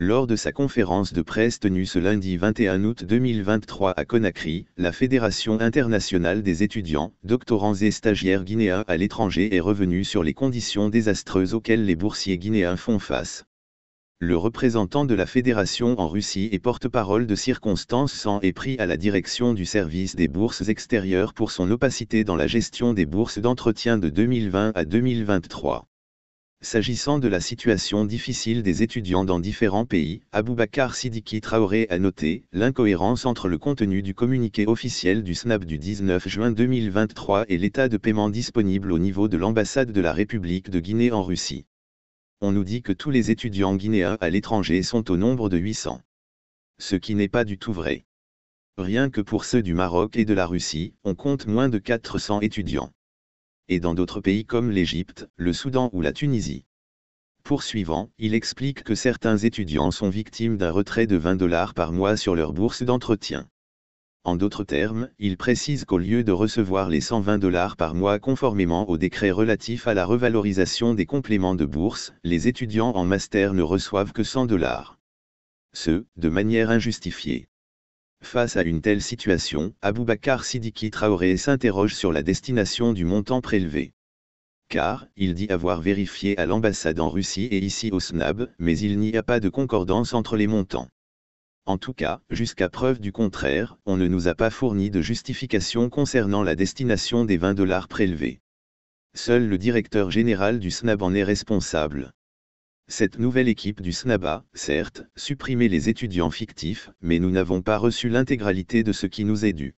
Lors de sa conférence de presse tenue ce lundi 21 août 2023 à Conakry, la Fédération internationale des étudiants, doctorants et stagiaires guinéens à l'étranger est revenue sur les conditions désastreuses auxquelles les boursiers guinéens font face. Le représentant de la Fédération en Russie et porte-parole de circonstances sans est pris à la direction du service des bourses extérieures pour son opacité dans la gestion des bourses d'entretien de 2020 à 2023. S'agissant de la situation difficile des étudiants dans différents pays, Aboubacar Sidiki Traoré a noté l'incohérence entre le contenu du communiqué officiel du SNAP du 19 juin 2023 et l'état de paiement disponible au niveau de l'ambassade de la République de Guinée en Russie. On nous dit que tous les étudiants guinéens à l'étranger sont au nombre de 800. Ce qui n'est pas du tout vrai. Rien que pour ceux du Maroc et de la Russie, on compte moins de 400 étudiants et dans d'autres pays comme l'Égypte, le Soudan ou la Tunisie. Poursuivant, il explique que certains étudiants sont victimes d'un retrait de 20 dollars par mois sur leur bourse d'entretien. En d'autres termes, il précise qu'au lieu de recevoir les 120 dollars par mois conformément au décret relatif à la revalorisation des compléments de bourse, les étudiants en master ne reçoivent que 100 dollars. Ce, de manière injustifiée. Face à une telle situation, Aboubacar Sidiki Traoré s'interroge sur la destination du montant prélevé. Car, il dit avoir vérifié à l'ambassade en Russie et ici au SNAB, mais il n'y a pas de concordance entre les montants. En tout cas, jusqu'à preuve du contraire, on ne nous a pas fourni de justification concernant la destination des 20 dollars prélevés. Seul le directeur général du SNAB en est responsable. Cette nouvelle équipe du SNABA, certes, supprimait les étudiants fictifs, mais nous n'avons pas reçu l'intégralité de ce qui nous est dû.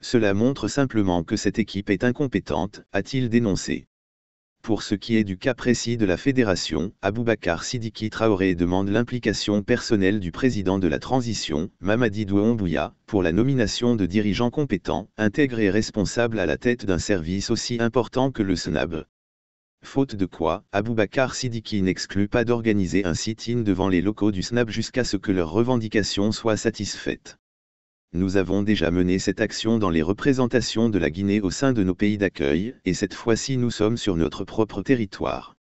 Cela montre simplement que cette équipe est incompétente, a-t-il dénoncé. Pour ce qui est du cas précis de la fédération, Aboubacar Sidiki Traoré demande l'implication personnelle du président de la transition, Mamadi Douombouya, pour la nomination de dirigeants compétents, intègres et responsables à la tête d'un service aussi important que le SNAB faute de quoi Aboubacar Sidiki n'exclut pas d'organiser un sit-in devant les locaux du SNAP jusqu'à ce que leurs revendications soient satisfaites. Nous avons déjà mené cette action dans les représentations de la Guinée au sein de nos pays d'accueil, et cette fois-ci nous sommes sur notre propre territoire.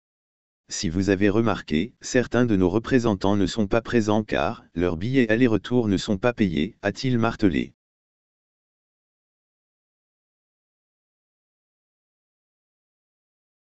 Si vous avez remarqué, certains de nos représentants ne sont pas présents car leurs billets aller-retour ne sont pas payés, a-t-il martelé.